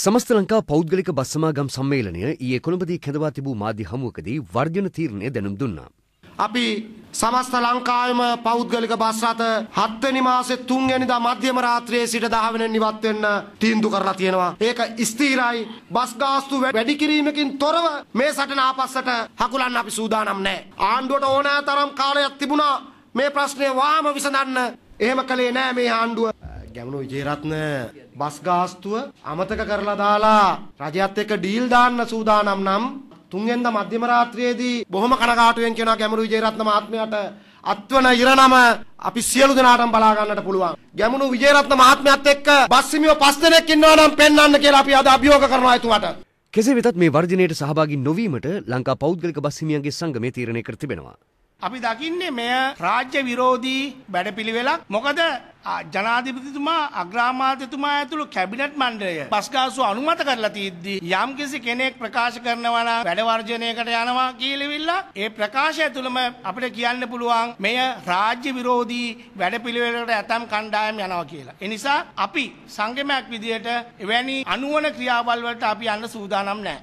සමස්ත ලංකා පෞද්ගලික බස්සමාගම් සම්මේලනය ඊයේ කොළඹදී කැඳවා තිබූ මාධ්‍ය හමුවකදී වර්ජන තීරණය දැනුම් දුන්නා. අපි සමස්ත ලංකාවම පෞද්ගලික බස් රථ හත්වැනි මාසේ තුන්වැනිදා මධ්‍යම රාත්‍රියේ සිට 10 වෙනි ඉවත් වෙන්න තීන්දුව කරලා තියෙනවා. ඒක ස්ථිරයි. බස් ගාස්තු වැඩි කිරීමකින් තොරව මේ සටන ආපස්සට හකුලන්න අපි සූදානම් නැහැ. ආණ්ඩුවට ඕනෑ තරම් කාලයක් තිබුණා මේ ප්‍රශ්නේ වහාම විසඳන්න. එහෙම කළේ නෑ මේ ආණ්ඩුව. ගැමුණු විජේරත්න බස් ගාස්තුව අමතක කරලා දාලා රජයත් එක්ක ඩීල් දාන්න සූදානම් නම් තුන්වෙනිදා මධ්‍යම රාත්‍රියේදී බොහොම කනගාටුවෙන් කියනවා ගැමුණු විජේරත්න මහත්මයාට අත්වන ඉරණම අපි සියලු දෙනාටම බලා ගන්නට පුළුවන්. ගැමුණු විජේරත්න මහත්මයාත් එක්ක බස් හිමියෝ පස් දෙනෙක් ඉන්නවා නම් පෙන්වන්න කියලා අපි අද අභියෝග කරනවා එතුමට. කෙසේ වෙතත් මේ වර්ජනයට සහභාගී නොවීමට ලංකා පෞද්ගලික බස් හිමියන්ගේ සංගමය තීරණය කර තිබෙනවා. අපි දකින්නේ මෙය රාජ්‍ය විරෝධී වැඩපිළිවෙලක්. මොකද ජනාධිපතිතුමා අග්‍රාමාත්‍යතුමා ඇතුළු කැබිනට් මණ්ඩලය බස්ගාසු අනුමත කරලා තියද්දී යම්කිසි කෙනෙක් ප්‍රකාශ කරනවා නම් වැඩ වර්ජනයකට යනවා කියලාවිල්ලා ඒ ප්‍රකාශය ඇතුළම අපිට කියන්න පුළුවන් මෙය රාජ්‍ය විරෝධී වැඩපිළිවෙලකට ඇතම් කණ්ඩායම් යනවා කියලා. ඒ නිසා අපි සංගමයක් විදියට එවැනි අනුවන ක්‍රියාවල් වලට අපි යන්න සූදානම් නැහැ.